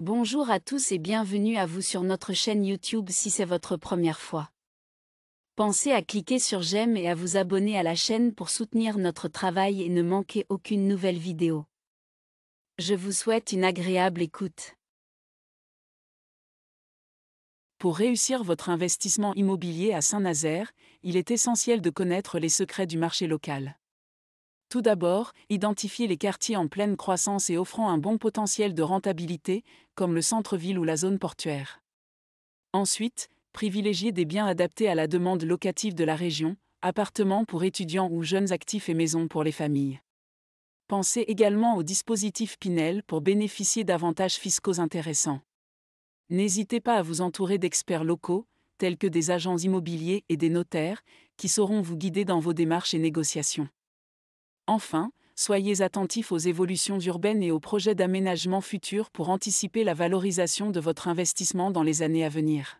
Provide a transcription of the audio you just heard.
Bonjour à tous et bienvenue à vous sur notre chaîne YouTube si c'est votre première fois. Pensez à cliquer sur j'aime et à vous abonner à la chaîne pour soutenir notre travail et ne manquer aucune nouvelle vidéo. Je vous souhaite une agréable écoute. Pour réussir votre investissement immobilier à Saint-Nazaire, il est essentiel de connaître les secrets du marché local. Tout d'abord, identifier les quartiers en pleine croissance et offrant un bon potentiel de rentabilité, comme le centre-ville ou la zone portuaire. Ensuite, privilégiez des biens adaptés à la demande locative de la région, appartements pour étudiants ou jeunes actifs et maisons pour les familles. Pensez également au dispositif Pinel pour bénéficier d'avantages fiscaux intéressants. N'hésitez pas à vous entourer d'experts locaux, tels que des agents immobiliers et des notaires, qui sauront vous guider dans vos démarches et négociations. Enfin, soyez attentifs aux évolutions urbaines et aux projets d'aménagement futurs pour anticiper la valorisation de votre investissement dans les années à venir.